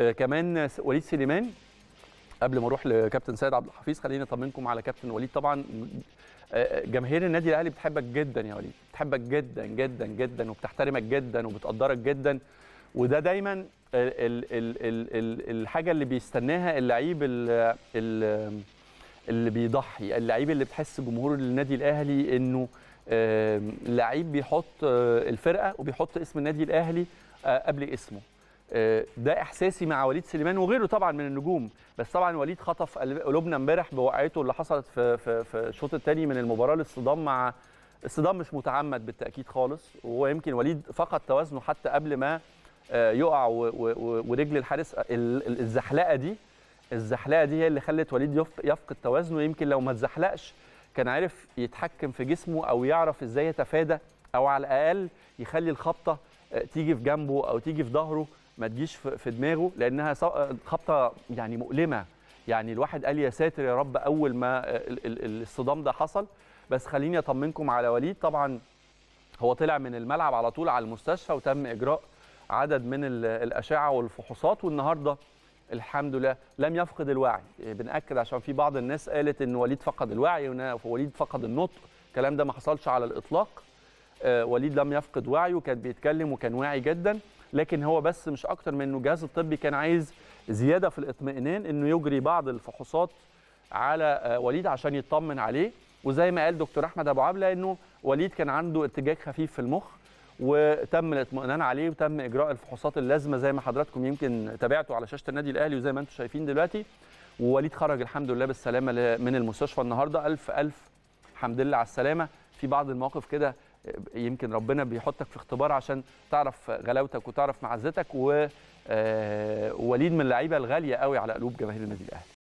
آه، كمان وليد سليمان قبل ما اروح لكابتن سيد عبد الحفيظ خليني اطمنكم على كابتن وليد طبعا آه، جماهير النادي الاهلي بتحبك جدا يا وليد بتحبك جدا جدا جدا وبتحترمك جدا وبتقدرك جدا وده دايما ال ال ال ال الحاجه اللي بيستناها اللعيب ال ال اللي بيضحي اللعيب اللي بتحس جمهور النادي الاهلي انه آه، لعيب بيحط الفرقه وبيحط اسم النادي الاهلي قبل اسمه آه، ده احساسي مع وليد سليمان وغيره طبعا من النجوم بس طبعا وليد خطف قلوبنا امبارح بوقعته اللي حصلت في في في الشوط الثاني من المباراه الاصطدام مع الصدام مش متعمد بالتاكيد خالص وهو يمكن وليد فقد توازنه حتى قبل ما آه، يقع ورجل الحارس الزحلقه دي الزحلقه دي هي اللي خلت وليد يفقد توازنه يمكن لو ما اتزحلقش كان عارف يتحكم في جسمه او يعرف ازاي يتفادى او على الاقل يخلي الخبطه تيجي في جنبه او تيجي في ظهره ما تجيش في دماغه لانها خبطه يعني مؤلمه يعني الواحد قال يا ساتر يا رب اول ما الصدام ده حصل بس خليني اطمنكم على وليد طبعا هو طلع من الملعب على طول على المستشفى وتم اجراء عدد من الاشعه والفحوصات والنهارده الحمد لله لم يفقد الوعي بناكد عشان في بعض الناس قالت ان وليد فقد الوعي ووليد فقد النطق الكلام ده ما حصلش على الاطلاق آه، وليد لم يفقد وعيه كان بيتكلم وكان واعي جدا لكن هو بس مش اكتر من انه الجهاز الطبي كان عايز زياده في الاطمئنان انه يجري بعض الفحوصات على آه، وليد عشان يطمن عليه وزي ما قال دكتور احمد ابو عبله انه وليد كان عنده ارتجاج خفيف في المخ وتم الاطمئنان عليه وتم اجراء الفحوصات اللازمه زي ما حضراتكم يمكن تابعتوا على شاشه النادي الاهلي وزي ما انتم شايفين دلوقتي ووليد خرج الحمد لله بالسلامه من المستشفى النهارده الف الف حمد لله على السلامه في بعض المواقف كده يمكن ربنا بيحطك في اختبار عشان تعرف غلاوتك وتعرف معزتك ووليد آه، من اللعيبه الغاليه قوي على قلوب جماهير النادي الاهلي